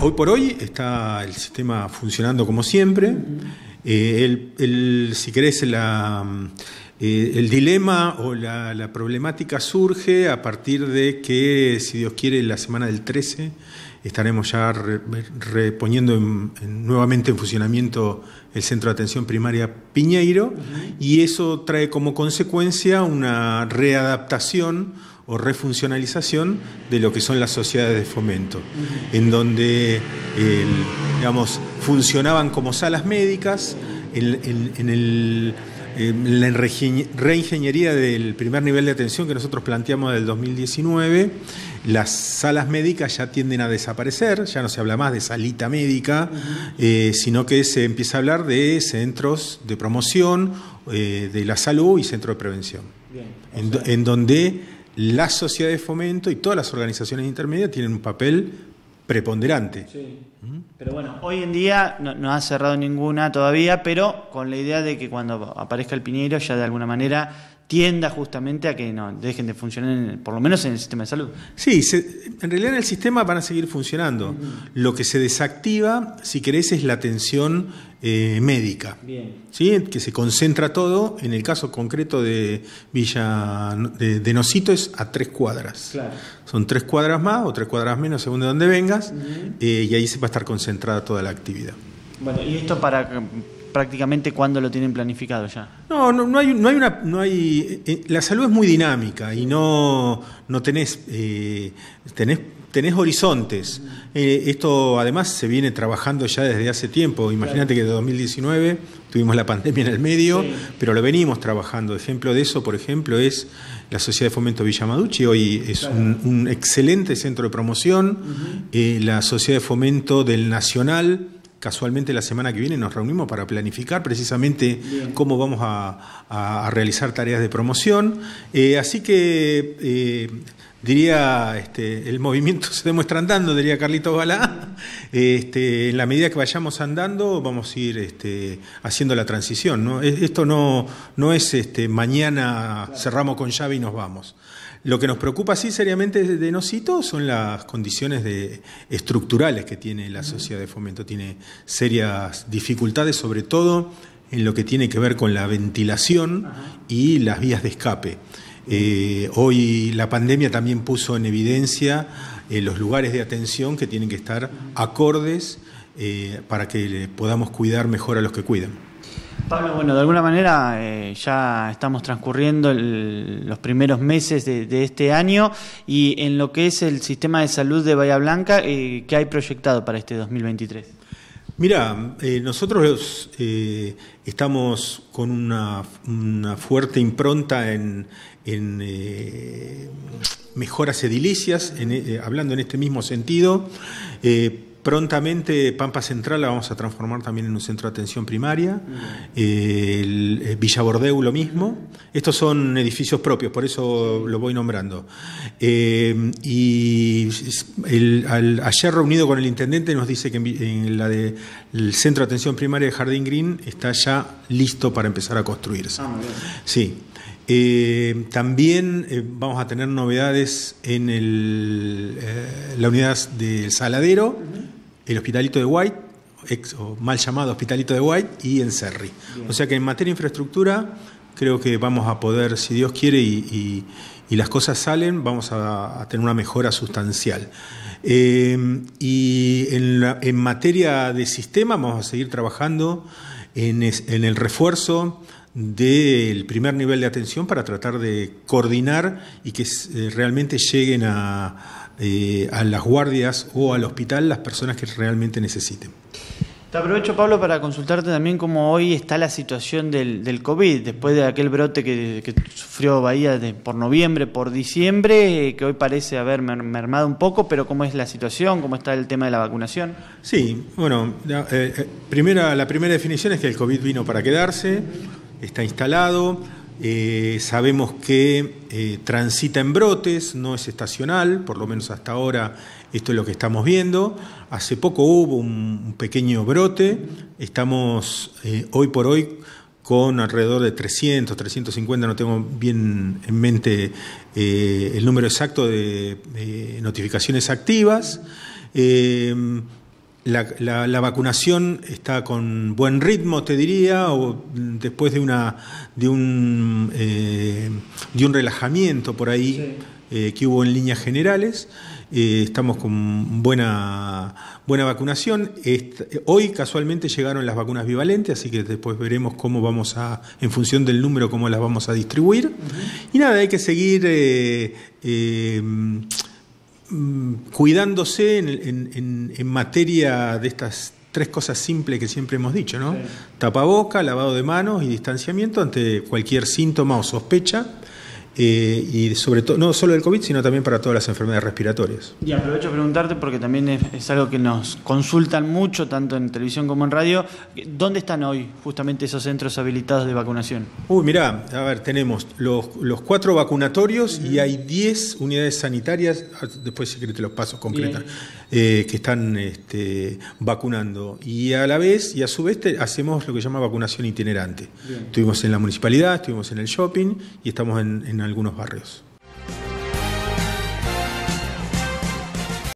Hoy por hoy está el sistema funcionando como siempre. Eh, el, si querés, la, mm, eh, el dilema o la, problemática surge a partir de que, si Dios quiere, la semana del 13 estaremos ya reponiendo nuevamente en funcionamiento el Centro de Atención Primaria Piñeiro y eso trae como consecuencia una readaptación o refuncionalización de lo que son las sociedades de fomento, en donde digamos, funcionaban como salas médicas, en, el la reingeniería del primer nivel de atención que nosotros planteamos del 2019, las salas médicas ya tienden a desaparecer, ya no se habla más de salita médica, eh, sino que se empieza a hablar de centros de promoción eh, de la salud y centro de prevención, en donde la sociedad de fomento y todas las organizaciones intermedias tienen un papel preponderante. Sí. Pero bueno, hoy en día no, ha cerrado ninguna todavía, pero con la idea de que cuando aparezca el piñero ya de alguna manera tienda justamente a que no dejen de funcionar, por lo menos en el sistema de salud. Sí, en realidad en el sistema van a seguir funcionando. Lo que se desactiva, si querés, es la atención eh, médica, Bien. ¿sí? que se concentra todo, en el caso concreto de Villa de, es a tres cuadras. Son tres cuadras más o tres cuadras menos, según de dónde vengas, eh, y ahí se va a estar concentrada toda la actividad. Bueno, y esto para prácticamente cuándo lo tienen planificado ya? No, no, hay, una. No hay, eh, eh, la salud es muy dinámica y no, no tenés, eh, tenés, horizontes. Mm. esto además se viene trabajando ya desde hace tiempo. Imagínate que de 2019 tuvimos la pandemia en el medio, pero lo venimos trabajando. Ejemplo de eso, por ejemplo, es la Sociedad de Fomento Villamaduchi, hoy es un, excelente centro de promoción. la Sociedad de Fomento del Nacional casualmente la semana que viene nos reunimos para planificar precisamente cómo vamos a, realizar tareas de promoción. Eh, así que eh, diría, este, el movimiento se demuestra andando, diría Carlitos Balá. Este, en la medida que vayamos andando, vamos a ir este, haciendo la transición. Esto no, no es este, mañana cerramos con llave y nos vamos. Lo que nos preocupa así seriamente de nosito son las condiciones de, estructurales que tiene la sociedad de fomento. Tiene serias dificultades, sobre todo en lo que tiene que ver con la ventilación y las vías de escape. Eh, hoy la pandemia también puso en evidencia eh, los lugares de atención que tienen que estar acordes eh, para que podamos cuidar mejor a los que cuidan. Pablo, bueno, de alguna manera eh, ya estamos transcurriendo los primeros meses de, este año y en lo que es el sistema de salud de Bahía Blanca, eh, ¿qué hay proyectado para este 2023? Mira, eh, nosotros estamos con una, fuerte impronta en, mejoras edilicias, hablando en este mismo sentido Prontamente Pampa Central la vamos a transformar también en un centro de atención primaria, eh, Villa Bordeu lo mismo, estos son edificios propios, por eso lo voy nombrando. Eh, y ayer reunido con el intendente nos dice que en, la de, el centro de atención primaria de Jardín Green está ya listo para empezar a construirse. Ah, sí. Eh, también vamos a tener novedades en el, la unidad del saladero el Hospitalito de White, o mal llamado Hospitalito de White, y en Serri. O sea que en materia de infraestructura creo que vamos a poder, si Dios quiere y, las cosas salen, vamos a, tener una mejora sustancial. Eh, y en, materia de sistema vamos a seguir trabajando en el refuerzo del primer nivel de atención para tratar de coordinar y que eh, realmente lleguen a, eh, a las guardias o al hospital las personas que realmente necesiten. Te aprovecho, Pablo, para consultarte también cómo hoy está la situación del, COVID, después de aquel brote que, sufrió Bahía por noviembre, por diciembre, eh, que hoy parece haber mermado un poco, pero cómo es la situación, cómo está el tema de la vacunación. Sí, bueno, eh, primera, la primera definición es que el COVID vino para quedarse, está instalado eh, sabemos que eh, transita en brotes, no es estacional, por lo menos hasta ahora esto es lo que estamos viendo. Hace poco hubo un pequeño brote, estamos eh, hoy por hoy con alrededor de 300, 350, no tengo bien en mente el número exacto de notificaciones activas. La, vacunación está con buen ritmo, te diría, o después de, una, de, un, eh, de un relajamiento por ahí eh, que hubo en líneas generales. Eh, estamos con buena, buena vacunación. hoy casualmente llegaron las vacunas bivalentes, así que después veremos cómo vamos a, en función del número, cómo las vamos a distribuir. Y nada, hay que seguir Mm, cuidándose en, materia de estas tres cosas simples que siempre hemos dicho, ¿no? Tapaboca, lavado de manos y distanciamiento ante cualquier síntoma o sospecha eh, y sobre todo, no solo del COVID, sino también para todas las enfermedades respiratorias. Y aprovecho a preguntarte, porque también es, algo que nos consultan mucho, tanto en televisión como en radio, ¿dónde están hoy justamente esos centros habilitados de vacunación? Uy, mirá, a ver, tenemos los, cuatro vacunatorios y hay 10 unidades sanitarias, ah, después si querés te los paso completas. Eh, que están este, vacunando. Y a la vez, y a su vez, hacemos lo que se llama vacunación itinerante. Estuvimos en la municipalidad, estuvimos en el shopping y estamos en algunos barrios.